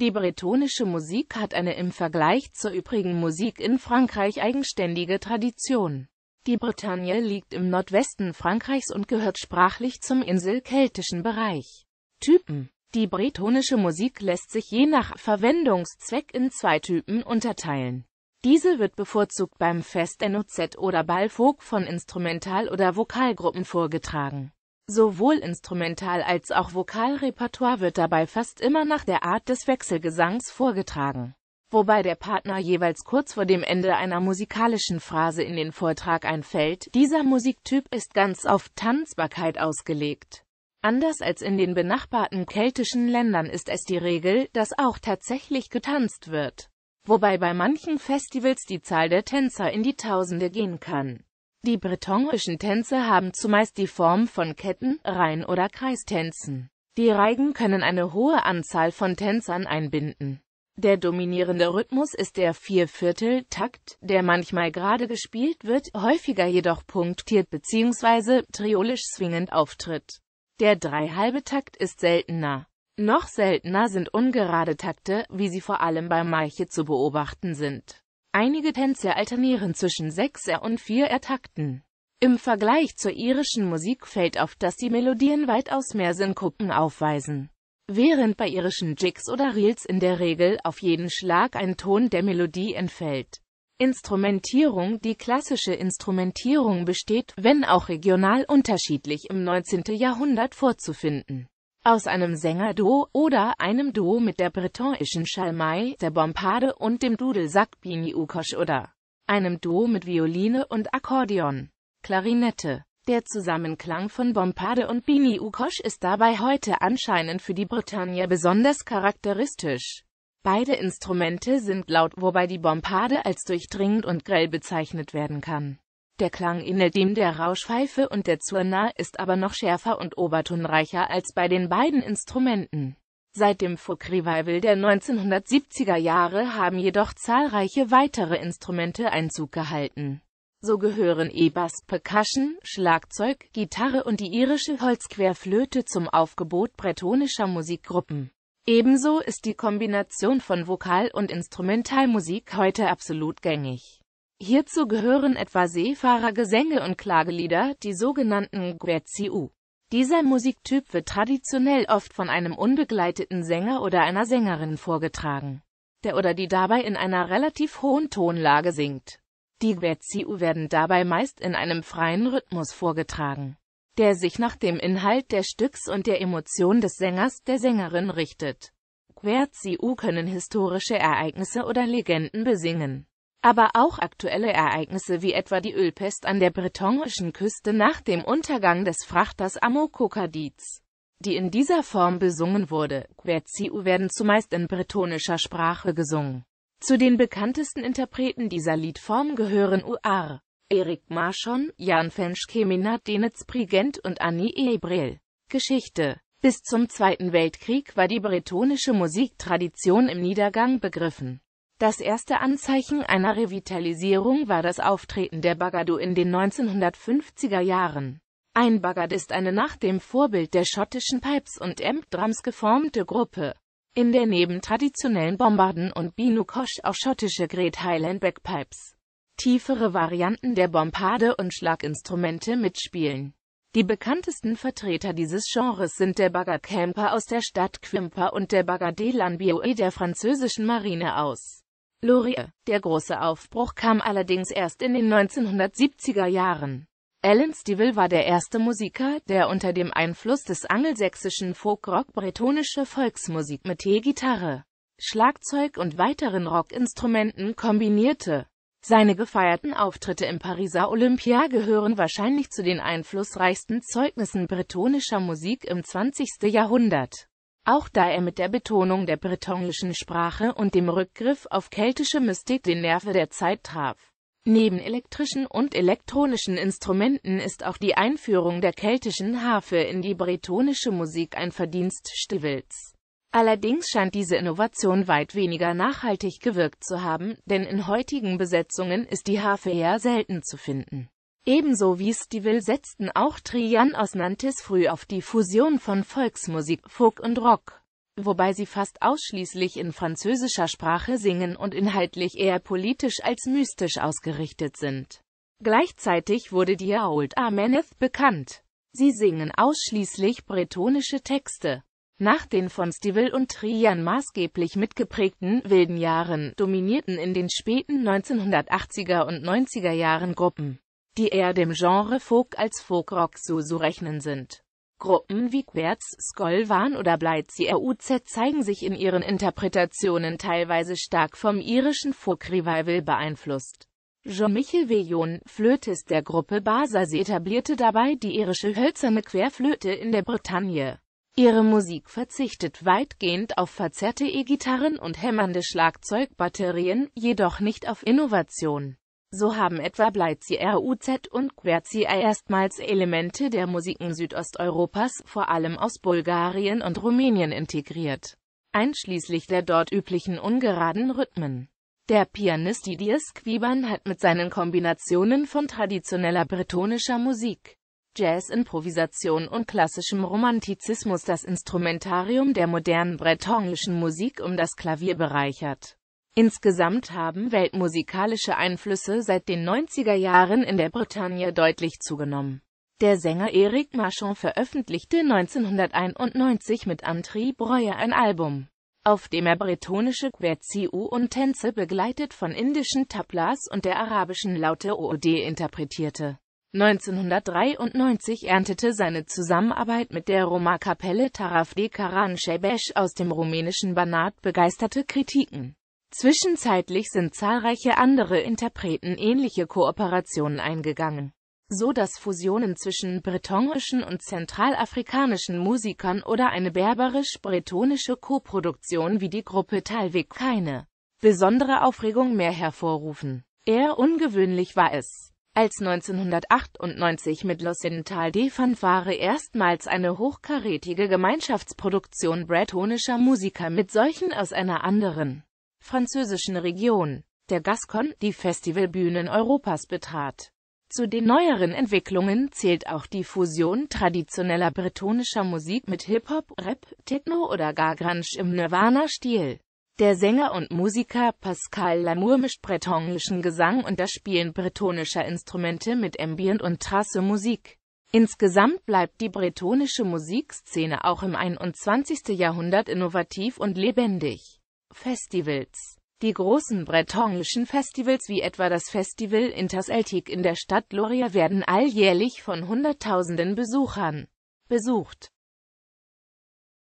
Die bretonische Musik hat eine im Vergleich zur übrigen Musik in Frankreich eigenständige Tradition. Die Bretagne liegt im Nordwesten Frankreichs und gehört sprachlich zum inselkeltischen Bereich. Typen Die bretonische Musik lässt sich je nach Verwendungszweck in zwei Typen unterteilen. Diese wird bevorzugt beim Fest NOZ oder Ballfolk von Instrumental- oder Vokalgruppen vorgetragen Sowohl Instrumental- als auch Vokalrepertoire wird dabei fast immer nach der Art des Wechselgesangs vorgetragen, wobei der Partner jeweils kurz vor dem Ende einer musikalischen Phrase in den Vortrag einfällt. Dieser Musiktyp ist ganz auf Tanzbarkeit ausgelegt. Anders als in den benachbarten keltischen Ländern ist es die Regel, dass auch tatsächlich getanzt wird, wobei bei manchen Festivals die Zahl der Tänzer in die Tausende gehen kann. Die bretonischen Tänze haben zumeist die Form von Ketten-, Reihen- oder Kreistänzen. Die Reigen können eine hohe Anzahl von Tänzern einbinden. Der dominierende Rhythmus ist der Vierviertel-Takt, der manchmal gerade gespielt wird, häufiger jedoch punktiert bzw. triolisch swingend auftritt. Der dreihalbe Takt ist seltener. Noch seltener sind ungerade Takte, wie sie vor allem beim Maiche zu beobachten sind. Einige Tänze alternieren zwischen 6er und 4er takten Im Vergleich zur irischen Musik fällt auf, dass die Melodien weitaus mehr Synkopen aufweisen. Während bei irischen Jigs oder Reels in der Regel auf jeden Schlag ein Ton der Melodie entfällt. Instrumentierung Die klassische Instrumentierung besteht, wenn auch regional unterschiedlich, im 19. Jahrhundert vorzufinden aus einem Sänger-Duo oder einem Duo mit der bretonischen Schalmei, der Bombarde und dem Dudelsack Bini Ukosch oder einem Duo mit Violine und Akkordeon, Klarinette. Der Zusammenklang von Bombarde und Bini Ukosch ist dabei heute anscheinend für die Bretagne besonders charakteristisch. Beide Instrumente sind laut, wobei die Bombarde als durchdringend und grell bezeichnet werden kann. Der Klang ähnelt dem der Rauschpfeife und der Zurna, ist aber noch schärfer und obertonreicher als bei den beiden Instrumenten. Seit dem Folk-Revival der 1970er Jahre haben jedoch zahlreiche weitere Instrumente Einzug gehalten. So gehören E-Bass, Percussion, Schlagzeug, Gitarre und die irische Holzquerflöte zum Aufgebot bretonischer Musikgruppen. Ebenso ist die Kombination von Vokal- und Instrumentalmusik heute absolut gängig. Hierzu gehören etwa Seefahrergesänge und Klagelieder, die sogenannten Guerziu. Dieser Musiktyp wird traditionell oft von einem unbegleiteten Sänger oder einer Sängerin vorgetragen, der oder die dabei in einer relativ hohen Tonlage singt. Die Guerziu werden dabei meist in einem freien Rhythmus vorgetragen, der sich nach dem Inhalt der Stücks und der Emotion des Sängers, der Sängerin richtet. Guerziu können historische Ereignisse oder Legenden besingen aber auch aktuelle Ereignisse wie etwa die Ölpest an der bretonischen Küste nach dem Untergang des Frachters Amokokadiz, die in dieser Form besungen wurde. Querciu werden zumeist in bretonischer Sprache gesungen. Zu den bekanntesten Interpreten dieser Liedform gehören Uar, Erik Marschon, Jan Fenschkemina Denitz Prigent und Annie Ebrel. Geschichte Bis zum Zweiten Weltkrieg war die bretonische Musiktradition im Niedergang begriffen. Das erste Anzeichen einer Revitalisierung war das Auftreten der Bagadu in den 1950er Jahren. Ein Bagad ist eine nach dem Vorbild der schottischen Pipes und Amp-Drums geformte Gruppe, in der neben traditionellen Bombarden und Binukosch auch schottische Great Highland Backpipes. tiefere Varianten der Bombarde und Schlaginstrumente mitspielen. Die bekanntesten Vertreter dieses Genres sind der Bagad Camper aus der Stadt Quimper und der Bagad de Lanbioe der französischen Marine aus Laurier. Der große Aufbruch kam allerdings erst in den 1970er Jahren. Alan Stivell war der erste Musiker, der unter dem Einfluss des angelsächsischen Folkrock bretonische Volksmusik mit E-Gitarre, Schlagzeug und weiteren Rockinstrumenten kombinierte. Seine gefeierten Auftritte im Pariser Olympia gehören wahrscheinlich zu den einflussreichsten Zeugnissen bretonischer Musik im 20. Jahrhundert auch da er mit der Betonung der bretonischen Sprache und dem Rückgriff auf keltische Mystik den Nerve der Zeit traf. Neben elektrischen und elektronischen Instrumenten ist auch die Einführung der keltischen Harfe in die bretonische Musik ein Verdienst Stivels. Allerdings scheint diese Innovation weit weniger nachhaltig gewirkt zu haben, denn in heutigen Besetzungen ist die Harfe eher selten zu finden. Ebenso wie Stivell setzten auch Trian aus Nantes früh auf die Fusion von Volksmusik, Folk und Rock, wobei sie fast ausschließlich in französischer Sprache singen und inhaltlich eher politisch als mystisch ausgerichtet sind. Gleichzeitig wurde die Aoult Ameneth bekannt. Sie singen ausschließlich bretonische Texte. Nach den von Stivell und Trian maßgeblich mitgeprägten wilden Jahren dominierten in den späten 1980er und 90er Jahren Gruppen die eher dem Genre Folk als Folkrock rechnen sind. Gruppen wie Querz, Skolvan oder Bleizi CRUZ zeigen sich in ihren Interpretationen teilweise stark vom irischen Folk-Revival beeinflusst. Jean-Michel Villon, Flötist der Gruppe Basasi etablierte dabei die irische hölzerne Querflöte in der Bretagne. Ihre Musik verzichtet weitgehend auf verzerrte E-Gitarren und hämmernde Schlagzeugbatterien, jedoch nicht auf Innovation. So haben etwa Bleizi-RUZ und Quercia erstmals Elemente der Musiken Südosteuropas, vor allem aus Bulgarien und Rumänien integriert, einschließlich der dort üblichen ungeraden Rhythmen. Der Pianist Didier Quiban hat mit seinen Kombinationen von traditioneller bretonischer Musik, Jazz-Improvisation und klassischem Romantizismus das Instrumentarium der modernen bretonischen Musik um das Klavier bereichert. Insgesamt haben weltmusikalische Einflüsse seit den 90er Jahren in der Bretagne deutlich zugenommen. Der Sänger Eric Marchand veröffentlichte 1991 mit Antri Breuer ein Album, auf dem er bretonische Qwertziu und Tänze begleitet von indischen Tablas und der arabischen Laute OOD interpretierte. 1993 erntete seine Zusammenarbeit mit der Roma-Kapelle Taraf de Karan Shebesh aus dem rumänischen Banat begeisterte Kritiken. Zwischenzeitlich sind zahlreiche andere Interpreten ähnliche Kooperationen eingegangen, so dass Fusionen zwischen bretonischen und zentralafrikanischen Musikern oder eine berberisch-bretonische Koproduktion wie die Gruppe Talwig keine besondere Aufregung mehr hervorrufen. Eher ungewöhnlich war es, als 1998 mit Losental de Fanfare erstmals eine hochkarätige Gemeinschaftsproduktion bretonischer Musiker mit solchen aus einer anderen französischen Region, der Gascon, die Festivalbühnen Europas betrat. Zu den neueren Entwicklungen zählt auch die Fusion traditioneller bretonischer Musik mit Hip-Hop, Rap, Techno oder gar Grunge im Nirvana-Stil. Der Sänger und Musiker Pascal Lamour mischt bretonischen Gesang und das Spielen bretonischer Instrumente mit Ambient- und Trasse-Musik. Insgesamt bleibt die bretonische Musikszene auch im 21. Jahrhundert innovativ und lebendig. Festivals. Die großen bretonischen Festivals wie etwa das Festival Interceltique in der Stadt Loria werden alljährlich von Hunderttausenden Besuchern besucht